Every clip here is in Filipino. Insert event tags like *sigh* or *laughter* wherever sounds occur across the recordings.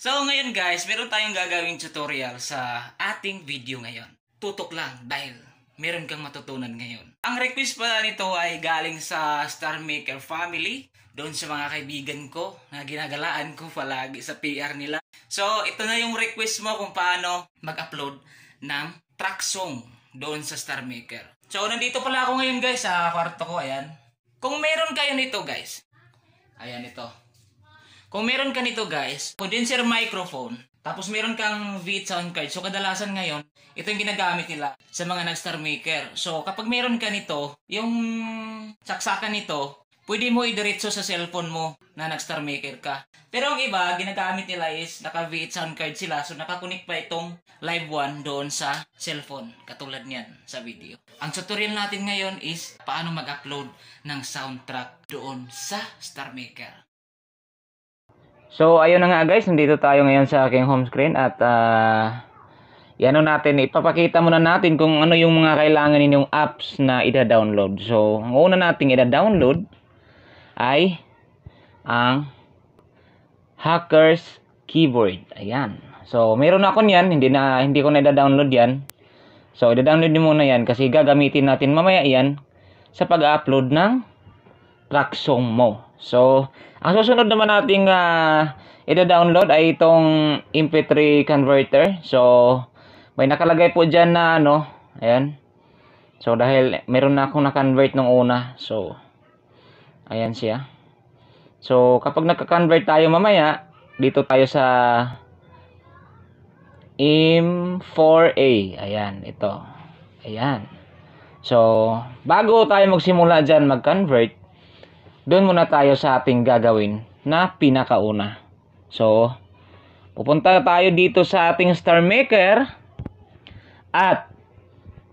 So ngayon guys, meron tayong gagawing tutorial sa ating video ngayon. Tutok lang dahil meron kang matutunan ngayon. Ang request pala nito ay galing sa Star Maker Family, doon sa mga kaibigan ko na ginagalaan ko palagi sa PR nila. So ito na yung request mo kung paano mag-upload ng track song doon sa Star Maker. So nandito pala ako ngayon guys sa kwarto ko, ayan. Kung meron kayo nito guys, ayan ito. Kung meron ka nito guys, condenser microphone, tapos meron kang v sound card. So kadalasan ngayon, ito yung ginagamit nila sa mga nagstar maker. So kapag meron ka nito, yung saksakan nito, pwede mo idiretso sa cellphone mo na nagstar maker ka. Pero ang iba, ginagamit nila is naka v sound card sila. So nakakunik pa itong Live 1 doon sa cellphone. Katulad niyan sa video. Ang tutorial natin ngayon is paano mag-upload ng soundtrack doon sa Star Maker. So, ayun na nga guys, nandito tayo ngayon sa aking home screen at uh, ano natin, ipapakita muna natin kung ano yung mga kailangan ninyong apps na ida-download. So, ang una nating ida-download ay ang Hackers Keyboard. Ayan. So, meron ako niyan, hindi na hindi ko na ida-download 'yan. So, ida-download niyo muna 'yan kasi gagamitin natin mamaya 'yan sa pag-upload ng track song mo. So, ang susunod naman nating uh, ida-download ay itong MP3 converter. So, may nakalagay po dyan na ano, ayan. So, dahil meron na akong na-convert nung una. So, ayan siya. So, kapag nagka-convert tayo mamaya, dito tayo sa IM4A. Ayan, ito. Ayan. So, bago tayo magsimula dyan mag-convert, doon muna tayo sa ating gagawin na pinakauna. So, pupunta tayo dito sa ating star maker at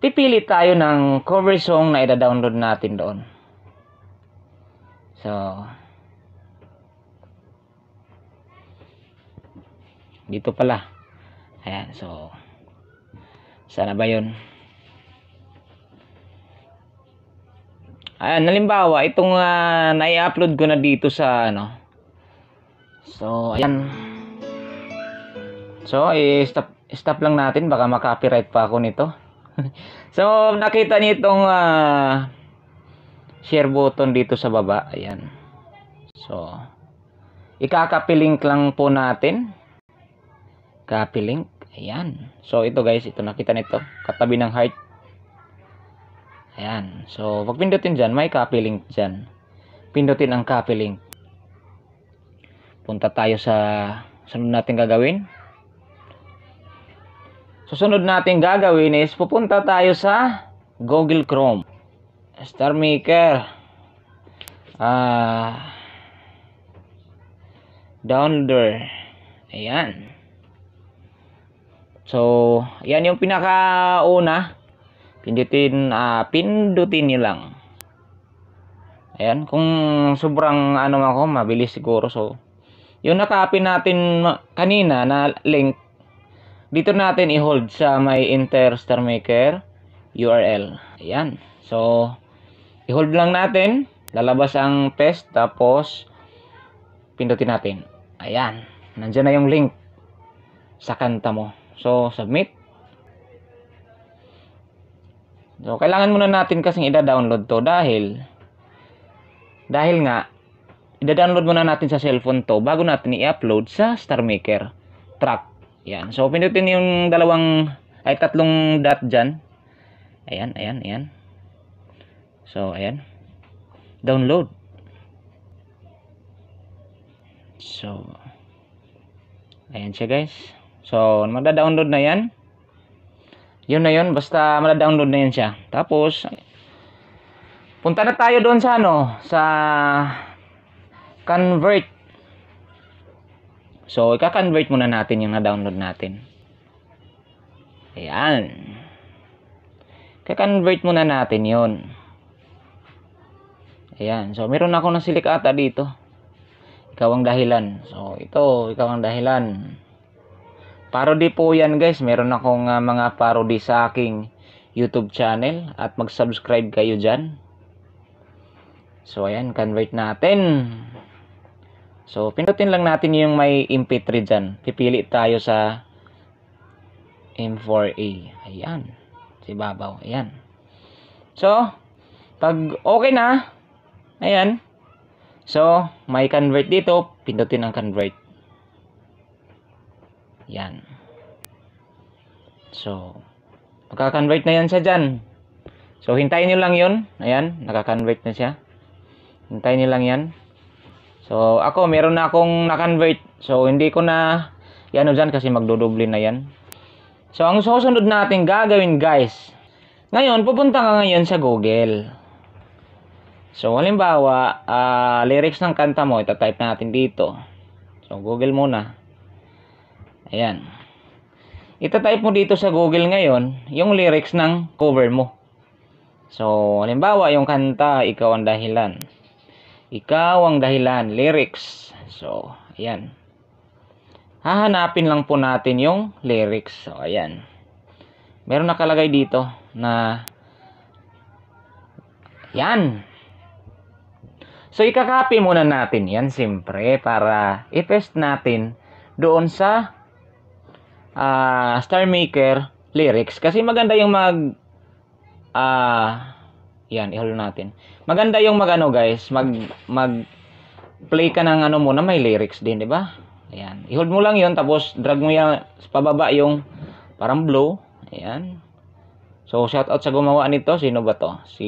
pipili tayo ng cover song na ida-download natin doon. So, dito pala. Ayan, so, sana ba yun? Ayan, nalimbawa, itong uh, nai-upload ko na dito sa ano. So, ayan. So, i-stop stop lang natin baka ma-copyright pa ako nito. *laughs* so, nakita niyo itong uh, share button dito sa baba. Ayan. So, ikaka link lang po natin. Copy link. Ayan. So, ito guys, ito nakita nito. Katabi ng heart. Ayan. So, pag pindutin dyan, may copy link dyan. Pindutin ang copy link. Punta tayo sa sunod natin gagawin. Susunod so, natin gagawin is pupunta tayo sa Google Chrome. Star Maker. Ah, downloader. Ayan. So, ayan yung pinakauna pindutin uh, ah, pindutin niyo lang ayan kung sobrang ano ako mabilis siguro so yung nakapin natin kanina na link dito natin i-hold sa may Interstar Maker URL ayan so i-hold lang natin lalabas ang test tapos pindutin natin ayan nandiyan na yung link sa kanta mo so submit So, kailangan muna natin kasing ida-download to dahil dahil nga ida-download muna natin sa cellphone to bago natin i-upload sa StarMaker Maker track. Yan. So, pindutin yung dalawang ay tatlong dot dyan. Ayan, ayan, ayan. So, ayan. Download. So, ayan siya guys. So, magda-download na yan. Yun na yun, basta ma download na yun siya. Tapos, punta na tayo doon sa ano, sa convert. So, ika-convert muna natin yung na-download natin. Ayan. Ika-convert muna natin yon. Ayan. So, meron ako ng silikata dito. Ikaw ang dahilan. So, ito, ikaw ang dahilan. Parody po yan guys. Meron akong uh, mga parody sa aking YouTube channel at mag-subscribe kayo dyan. So ayan, convert natin. So pinutin lang natin yung may MP3 dyan. Pipili tayo sa M4A. Ayan. Si babaw. Ayan. So, pag okay na, ayan. So, may convert dito, pindutin ang convert. Yan. So, magka-convert na yan siya dyan. So, hintayin nyo lang yun. Ayan, nakaka-convert na siya. Hintayin nyo lang yan. So, ako, meron na akong na-convert. So, hindi ko na yan o dyan kasi magdodoble na yan. So, ang susunod natin gagawin, guys. Ngayon, pupunta ka ngayon sa Google. So, halimbawa, uh, lyrics ng kanta mo, type natin dito. So, Google muna. Ayan. Itatype mo dito sa Google ngayon yung lyrics ng cover mo. So, halimbawa, yung kanta, ikaw ang dahilan. Ikaw ang dahilan, lyrics. So, ayan. Hahanapin lang po natin yung lyrics. So, ayan. Meron nakalagay dito na yan. So, ikakopy muna natin yan, siyempre, para i-paste natin doon sa uh, Star Maker lyrics kasi maganda yung mag ah uh, yan ihol natin. Maganda yung magano guys, mag mag play ka ng ano muna may lyrics din, 'di ba? Ayan. I-hold mo lang 'yon tapos drag mo yan pababa yung parang blow. Ayan. So shout out sa gumawa nito, sino ba 'to? Si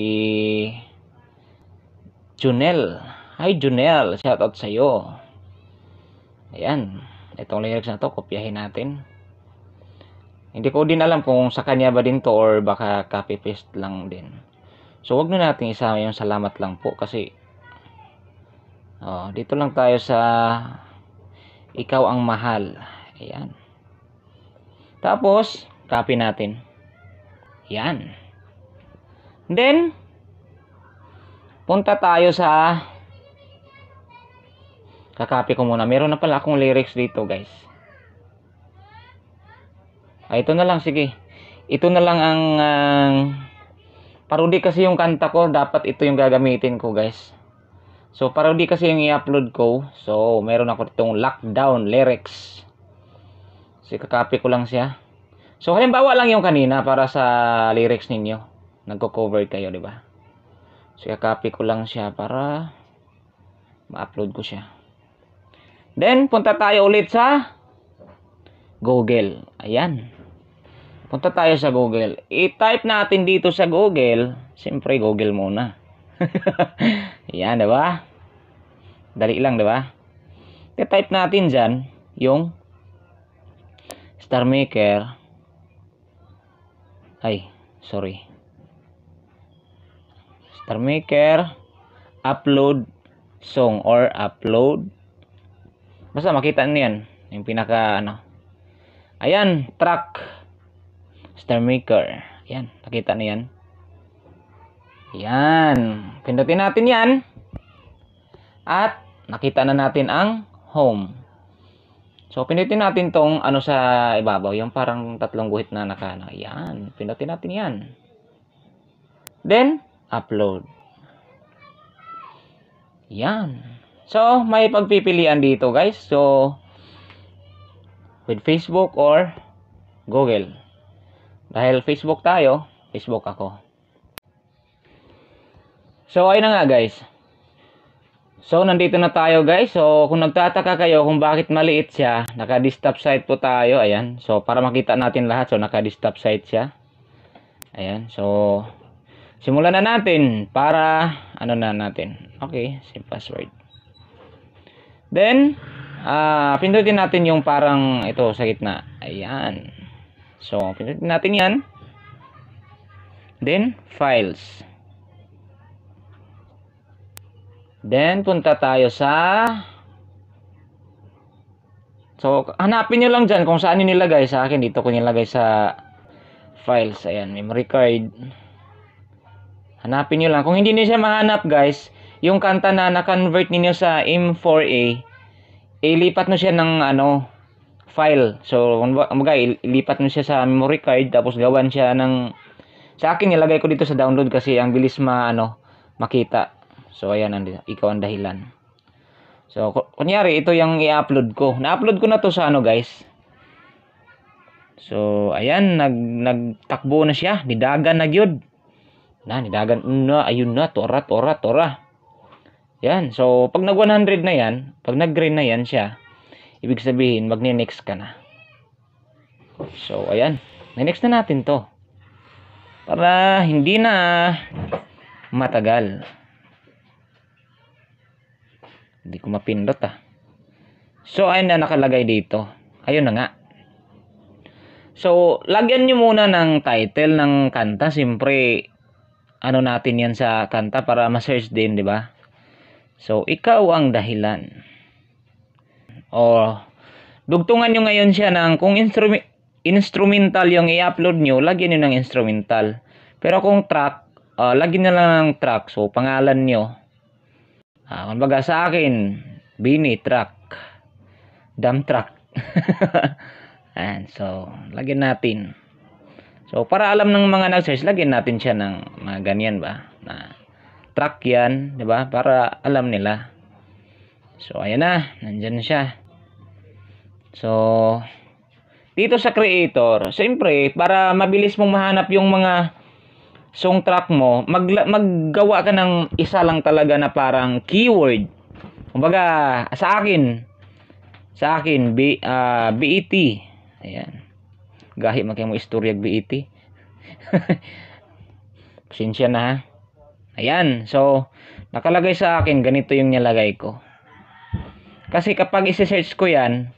Junel. Hi Junel, shout out sa iyo. Ayan. Itong lyrics na to, kopyahin natin. Hindi ko din alam kung sa kanya ba din to or baka copy paste lang din. So wag na natin isama yung salamat lang po kasi oh, dito lang tayo sa ikaw ang mahal. Ayan. Tapos copy natin. Yan. Then punta tayo sa kakopy ko muna. Meron na pala akong lyrics dito, guys. Ah, ito na lang, sige. Ito na lang ang... Uh, parody kasi yung kanta ko, dapat ito yung gagamitin ko, guys. So, parody kasi yung i-upload ko. So, meron ako itong lockdown lyrics. So, kakopy ko lang siya. So, halimbawa lang yung kanina para sa lyrics ninyo. Nagko-cover kayo, di ba? So, kakopy ko lang siya para ma-upload ko siya. Then, punta tayo ulit sa Google. Ayan. Punta tayo sa Google. I-type natin dito sa Google. Siyempre, Google muna. *laughs* Yan, ba? Dali lang, di ba? Diba? I-type natin dyan yung Star Maker. Ay, sorry. Star Maker upload song or upload. Basta makita niyan yung pinaka ano. Ayan, track star maker. Yan, nakita na yan. Yan, pindutin natin yan. At nakita na natin ang home. So, pindutin natin tong ano sa ibabaw, yung parang tatlong guhit na nakana. Yan, pindutin natin yan. Then, upload. Yan. So, may pagpipilian dito guys. So, with Facebook or Google. Dahil Facebook tayo, Facebook ako. So, ayun na nga guys. So, nandito na tayo guys. So, kung nagtataka kayo kung bakit maliit siya, naka-distop site po tayo. Ayan. So, para makita natin lahat. So, naka-distop site siya. Ayan. So, simulan na natin para ano na natin. Okay. Same password. Then, ah, uh, pindutin natin yung parang ito sa gitna. Ayan. So, pinutin natin yan. Then, files. Then, punta tayo sa... So, hanapin nyo lang dyan kung saan nyo nilagay. Sa akin, dito ko nilagay sa files. Ayan, memory card. Hanapin nyo lang. Kung hindi niyo siya mahanap, guys, yung kanta na na-convert ninyo sa M4A, ilipat eh, mo siya ng ano, file. So, kumbaga, ilipat mo siya sa memory card, tapos gawan siya ng... Sa akin, nilagay ko dito sa download kasi ang bilis ma, ano, makita. So, ayan, ang, ikaw ang dahilan. So, kunyari, ito yung i-upload ko. Na-upload ko na to sa ano, guys. So, ayan, nag, nagtakbo na siya. Nidagan na yun. Na, nidagan na, ayun na, tora, tora, tora. Yan. So, pag nag 100 na yan, pag nag green na yan siya, ibig sabihin magne-next ka na so ayan na-next na natin to para hindi na matagal hindi ko mapindot ah so ayun na nakalagay dito ayun na nga so lagyan nyo muna ng title ng kanta siyempre ano natin yan sa kanta para ma-search din di ba so ikaw ang dahilan Oh. dugtungan nyo ngayon siya ng, kung instru- instrumental yung i-upload nyo, lagyan nyo ng instrumental. Pero kung track, uh, lagyan nyo lang ng track. So, pangalan nyo. Ah, kumbaga sa akin, Bini Track. Dump Track. *laughs* And so, lagyan natin. So, para alam ng mga nag-search, lagyan natin siya ng mga ganyan ba? Na track yan, di ba? Para alam nila. So, ayan na. Nandyan siya. So, dito sa creator, siyempre, para mabilis mong mahanap yung mga song track mo, mag, maggawa ka ng isa lang talaga na parang keyword. Kumbaga, sa akin, sa akin, B, uh, ah, BET. Ayan. Gahi magkaya mo istorya BET. *laughs* Pasensya na ha. Ayan. So, nakalagay sa akin, ganito yung nilagay ko. Kasi kapag isi-search ko yan,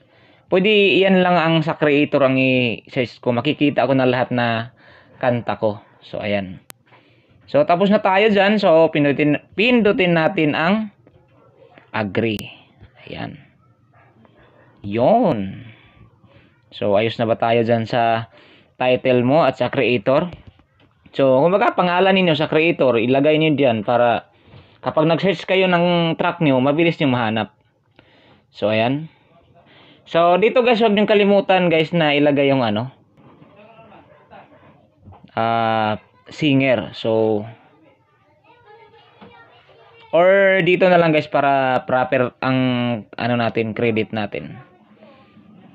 Pwede yan lang ang sa creator ang i-search ko. Makikita ko na lahat na kanta ko. So, ayan. So, tapos na tayo dyan. So, pindutin, pindutin natin ang agree. Ayan. Yon. So, ayos na ba tayo dyan sa title mo at sa creator? So, kumbaga, pangalan ninyo sa creator, ilagay niyo diyan para kapag nag-search kayo ng track niyo, mabilis niyo mahanap. So, ayan. So, dito guys, huwag niyong kalimutan guys na ilagay yung ano. Uh, singer. So, or dito na lang guys para proper ang ano natin, credit natin.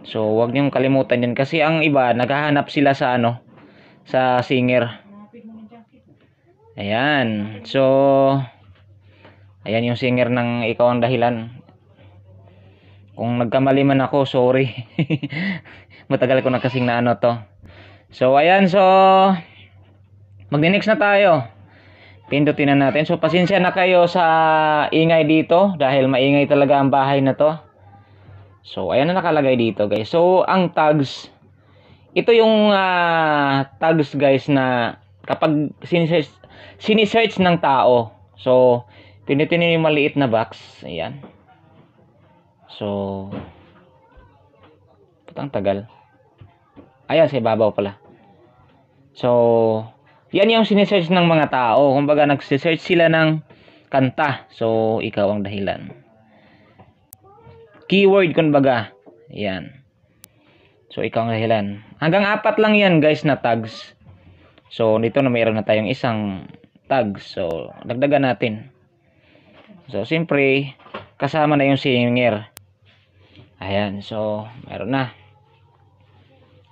So, huwag niyong kalimutan yan kasi ang iba naghahanap sila sa ano sa singer. Ayan. So, ayan yung singer ng ikaw ang dahilan. Kung nagkamali man ako, sorry. *laughs* Matagal ko na kasing na ano to. So, ayan. So, magne-next na tayo. Pindutin na natin. So, pasensya na kayo sa ingay dito dahil maingay talaga ang bahay na to. So, ayan na nakalagay dito, guys. So, ang tags. Ito yung uh, tags, guys, na kapag sinisearch, sinisearch ng tao. So, pinutin yung maliit na box. Ayan. So, putang tagal. Ayan, sa ibabaw pala. So, yan yung sinesearch ng mga tao. Kumbaga, nagsisearch sila ng kanta. So, ikaw ang dahilan. Keyword, kumbaga. Yan. So, ikaw ang dahilan. Hanggang apat lang yan, guys, na tags. So, dito na mayroon na tayong isang tag. So, dagdagan natin. So, siyempre, kasama na yung singer. Ayan, so meron na.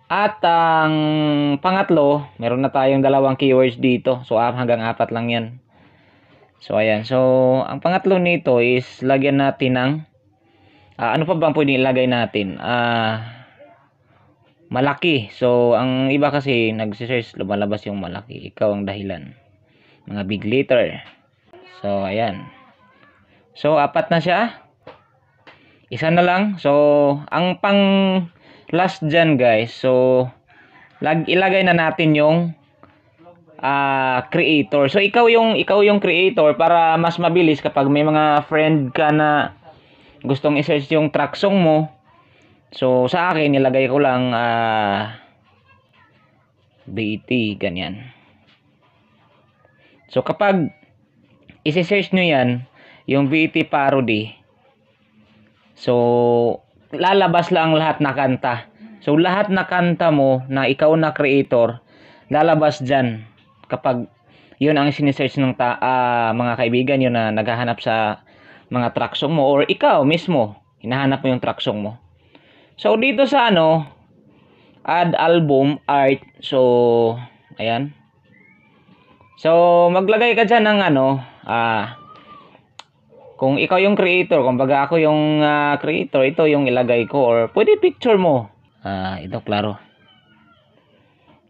At ang pangatlo, meron na tayong dalawang keywords dito. So hanggang apat lang yan. So ayan, so ang pangatlo nito is lagyan natin ng uh, ano pa bang pwedeng ilagay natin? Ah uh, malaki. So, ang iba kasi nag-search, lumalabas yung malaki. Ikaw ang dahilan. Mga big letter. So, ayan. So, apat na siya isa na lang so ang pang last dyan guys so lag ilagay na natin yung uh, creator so ikaw yung ikaw yung creator para mas mabilis kapag may mga friend ka na gustong i-search yung track song mo so sa akin nilagay ko lang uh, ah, BT e ganyan so kapag i-search nyo yan yung BT e parody So, lalabas lang lahat na kanta. So, lahat na kanta mo na ikaw na creator, lalabas dyan. Kapag yun ang sinisearch ng ta- uh, mga kaibigan yun na naghahanap sa mga track song mo or ikaw mismo, hinahanap mo yung track song mo. So, dito sa ano, add album art. So, ayan. So, maglagay ka dyan ng ano, ah, uh, kung ikaw yung creator, kung baga ako yung uh, creator, ito yung ilagay ko or pwede picture mo. Ah, uh, ito klaro.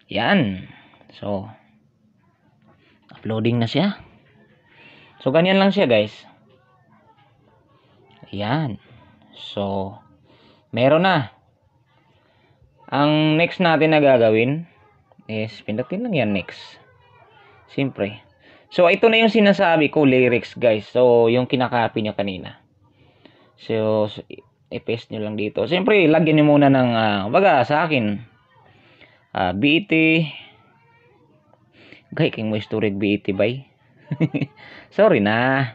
Yan. So, uploading na siya. So, ganyan lang siya guys. Yan. So, meron na. Ang next natin na gagawin is pindutin lang yan next. Siyempre. So, ito na yung sinasabi ko, lyrics guys. So, yung kinakopy nyo kanina. So, i-paste nyo lang dito. Siyempre, lagyan nyo muna ng, uh, ah, baga sa akin, uh, ah, BET, Gay, king mo historic BET bay. *laughs* Sorry na.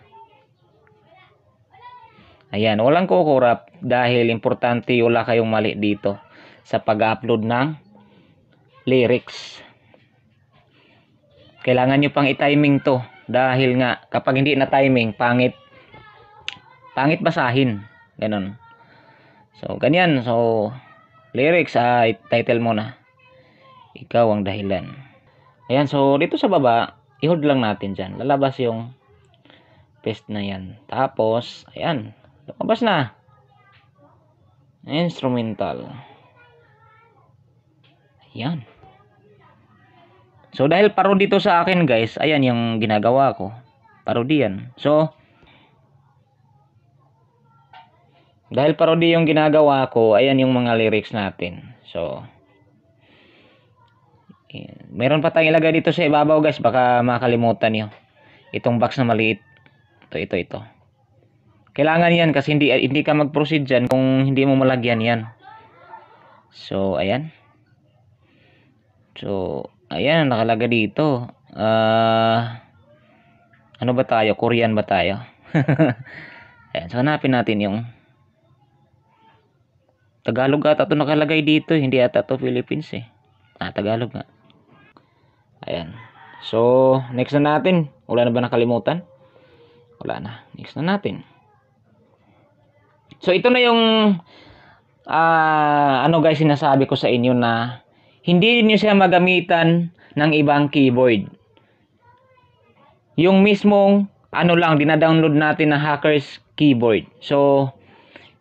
Ayan, walang kukurap dahil importante wala kayong mali dito sa pag-upload ng lyrics kailangan nyo pang i-timing to dahil nga kapag hindi na timing pangit pangit basahin ganun so ganyan so lyrics ay uh, title mo na ikaw ang dahilan ayan so dito sa baba ihold lang natin dyan lalabas yung paste na yan tapos ayan lumabas na instrumental ayan So dahil parody dito sa akin guys, ayan yung ginagawa ko. Parody yan. So dahil parody yung ginagawa ko, ayan yung mga lyrics natin. So meron pa tayong ilagay dito sa ibabaw guys, baka makalimutan niyo. Itong box na maliit. Ito ito ito. Kailangan 'yan kasi hindi hindi ka mag-proceed diyan kung hindi mo malagyan 'yan. So ayan. So Ayan, nakalaga dito. Uh, ano ba tayo? Korean ba tayo? *laughs* Ayan, so hanapin natin yung Tagalog ata ito nakalagay dito. Hindi ata ito Philippines eh. Ah, Tagalog nga. Ayan. So, next na natin. Wala na ba nakalimutan? Wala na. Next na natin. So, ito na yung uh, ano guys, sinasabi ko sa inyo na hindi niyo siya magamitan ng ibang keyboard. Yung mismong ano lang dinadownload natin na hackers keyboard. So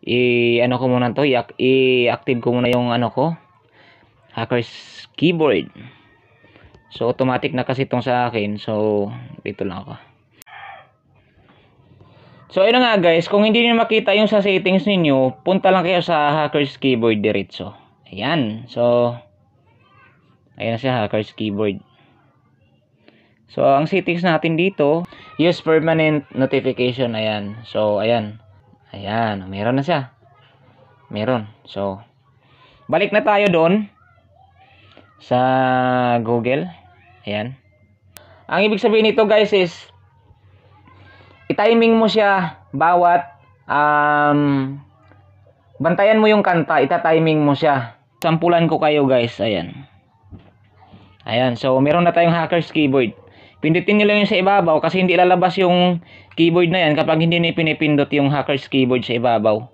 i ano ko muna to, i-active ko muna yung ano ko hackers keyboard. So automatic na kasi itong sa akin. So dito lang ako. So ayun nga guys, kung hindi niyo makita yung sa settings niyo, punta lang kayo sa hackers keyboard diretso. Ayan. So Ayan na siya, Hacker's Keyboard. So, ang settings natin dito, use permanent notification. Ayan. So, ayan. Ayan. Meron na siya. Meron. So, balik na tayo doon sa Google. Ayan. Ang ibig sabihin nito guys is, itiming mo siya bawat um, bantayan mo yung kanta, itatiming mo siya. Sampulan ko kayo guys. Ayan. Ayan, so meron na tayong hacker's keyboard. Pindutin nyo lang yung sa ibabaw kasi hindi lalabas yung keyboard na yan kapag hindi nyo pinipindot yung hacker's keyboard sa ibabaw.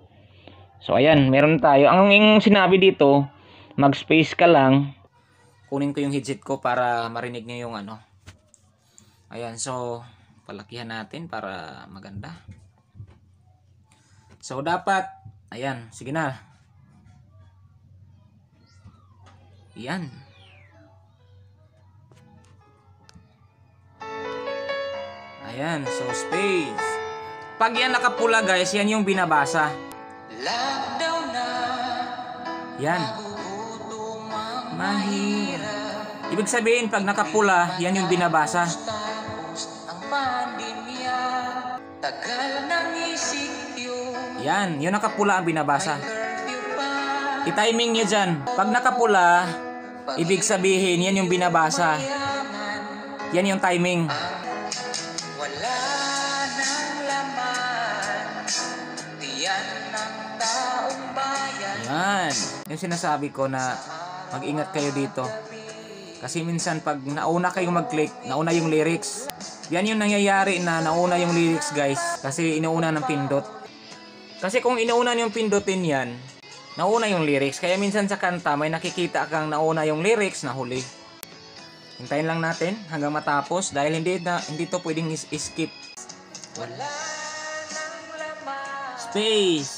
So ayan, meron tayo. Ang yung sinabi dito, mag-space ka lang. Kunin ko yung headset ko para marinig niya yung ano. Ayan, so palakihan natin para maganda. So dapat, ayan, sige na. Ayan. Ayan, so space. Pag yan nakapula guys, yan yung binabasa. Lockdown na. Yan. Mahirap. Ibig sabihin, pag nakapula, yan yung binabasa. Yan, yung nakapula ang binabasa. I-timing nyo dyan. Pag nakapula, ibig sabihin, yan yung binabasa. Yan yung timing. yung sinasabi ko na mag-ingat kayo dito. Kasi minsan pag nauna kayong mag-click, nauna yung lyrics. Yan yung nangyayari na nauna yung lyrics guys. Kasi inauna ng pindot. Kasi kung inuuna yung pindutin yan, nauna yung lyrics. Kaya minsan sa kanta may nakikita kang nauna yung lyrics na huli. Hintayin lang natin hanggang matapos dahil hindi na hindi to pwedeng is skip. Space.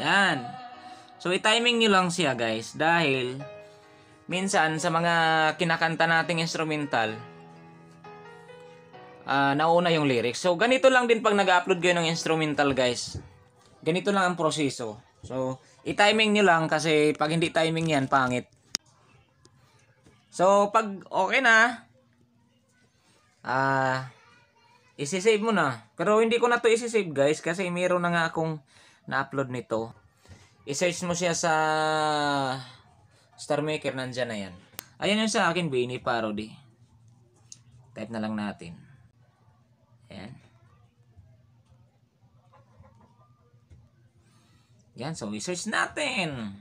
Yan. So, i-timing nyo lang siya guys. Dahil, minsan sa mga kinakanta nating instrumental, uh, nauna yung lyrics. So, ganito lang din pag nag-upload kayo ng instrumental guys. Ganito lang ang proseso. So, i-timing nyo lang kasi pag hindi timing yan, pangit. So, pag okay na, ah, uh, isisave mo na. Pero hindi ko na to isisave guys kasi meron na nga akong na-upload nito, i-search mo siya sa Star Maker, nandyan na yan. Ayan yung sa akin, Bini Parody. Type na lang natin. Ayan. Yan, so i-search natin.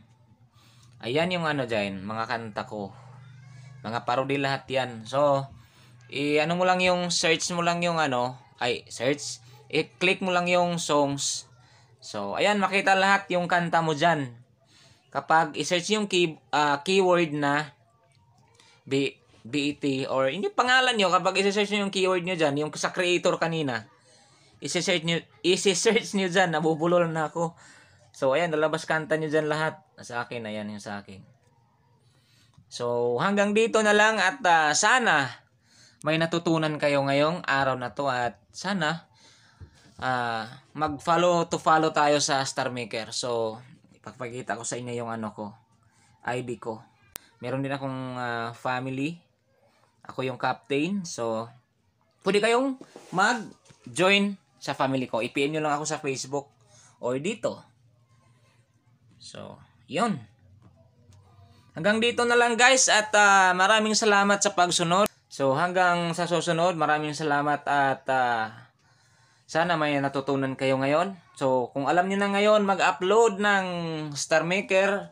Ayan yung ano dyan, mga kanta ko. Mga parody lahat yan. So, i-ano mo lang yung search mo lang yung ano, ay, search, i-click mo lang yung songs So, ayan, makita lahat yung kanta mo dyan. Kapag isearch yung key, uh, keyword na B, BET or yung pangalan nyo, kapag isearch nyo yung keyword nyo dyan, yung sa creator kanina, isearch nyo, isearch nyo dyan, nabubulol na ako. So, ayan, lalabas kanta nyo dyan lahat. Sa akin, ayan yung sa akin. So, hanggang dito na lang at uh, sana may natutunan kayo ngayong araw na to at sana uh, mag-follow to follow tayo sa Star Maker. So, ipapakita ko sa inyo yung ano ko, ID ko. Meron din akong uh, family. Ako yung captain. So, pwede kayong mag-join sa family ko. I-PM nyo lang ako sa Facebook or dito. So, yun. Hanggang dito na lang guys at uh, maraming salamat sa pagsunod. So, hanggang sa susunod, maraming salamat at uh, sana may natutunan kayo ngayon. So, kung alam niyo na ngayon mag-upload ng Star Maker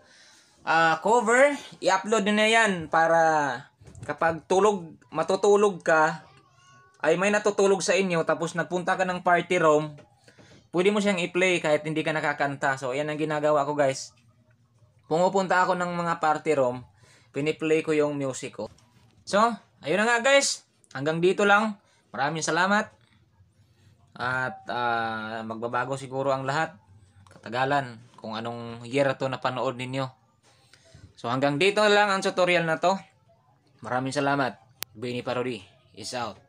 uh, ah, cover, i-upload niyo na yan para kapag tulog, matutulog ka, ay may natutulog sa inyo, tapos nagpunta ka ng party room, pwede mo siyang i-play kahit hindi ka nakakanta. So, ayan ang ginagawa ko guys. Pumupunta ako ng mga party room, piniplay ko yung music ko. So, ayun na nga guys. Hanggang dito lang. Maraming salamat. At uh, magbabago siguro ang lahat. Katagalan kung anong year to na napanood ninyo. So hanggang dito lang ang tutorial na to. Maraming salamat. Benny Parody is out.